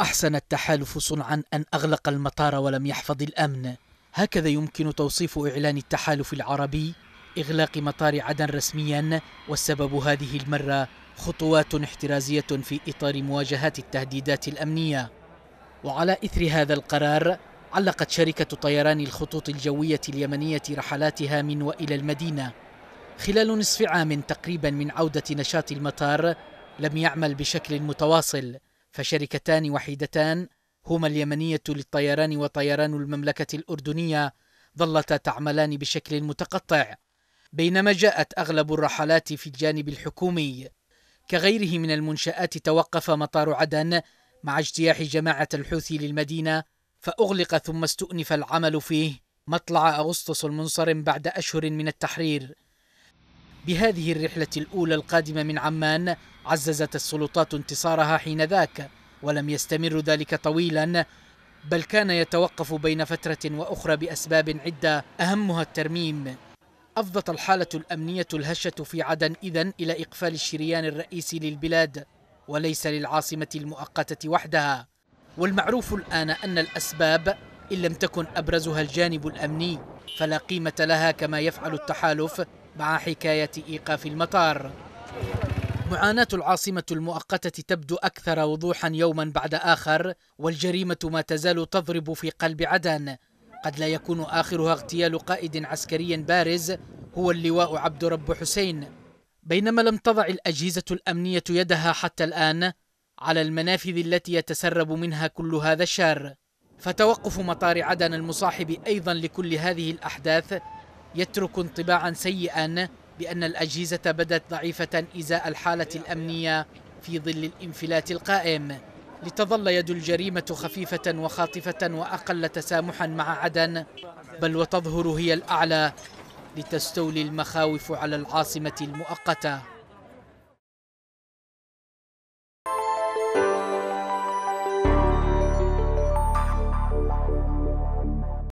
أحسن التحالف صنعا أن أغلق المطار ولم يحفظ الأمن هكذا يمكن توصيف إعلان التحالف العربي إغلاق مطار عدن رسميا والسبب هذه المرة خطوات احترازية في إطار مواجهات التهديدات الأمنية وعلى إثر هذا القرار علقت شركة طيران الخطوط الجوية اليمنية رحلاتها من وإلى المدينة خلال نصف عام تقريبا من عودة نشاط المطار لم يعمل بشكل متواصل فشركتان وحيدتان هما اليمنية للطيران وطيران المملكة الأردنية ظلتا تعملان بشكل متقطع بينما جاءت أغلب الرحلات في الجانب الحكومي كغيره من المنشآت توقف مطار عدن مع اجتياح جماعة الحوثي للمدينة فأغلق ثم استؤنف العمل فيه مطلع أغسطس المنصرم بعد أشهر من التحرير بهذه الرحلة الأولى القادمة من عمان عززت السلطات انتصارها حين ذاك ولم يستمر ذلك طويلا بل كان يتوقف بين فترة وأخرى بأسباب عدة أهمها الترميم أفضت الحالة الأمنية الهشة في عدن إذن إلى إقفال الشريان الرئيسي للبلاد وليس للعاصمة المؤقتة وحدها والمعروف الآن أن الأسباب إن لم تكن أبرزها الجانب الأمني فلا قيمة لها كما يفعل التحالف مع حكاية إيقاف المطار معاناة العاصمة المؤقتة تبدو أكثر وضوحا يوما بعد آخر والجريمة ما تزال تضرب في قلب عدن قد لا يكون آخرها اغتيال قائد عسكري بارز هو اللواء عبد رب حسين بينما لم تضع الأجهزة الأمنية يدها حتى الآن على المنافذ التي يتسرب منها كل هذا الشر فتوقف مطار عدن المصاحب أيضا لكل هذه الأحداث يترك انطباعا سيئا بأن الأجهزة بدت ضعيفة إزاء الحالة الأمنية في ظل الانفلات القائم لتظل يد الجريمة خفيفة وخاطفة وأقل تسامحا مع عدن بل وتظهر هي الأعلى لتستولي المخاوف على العاصمة المؤقته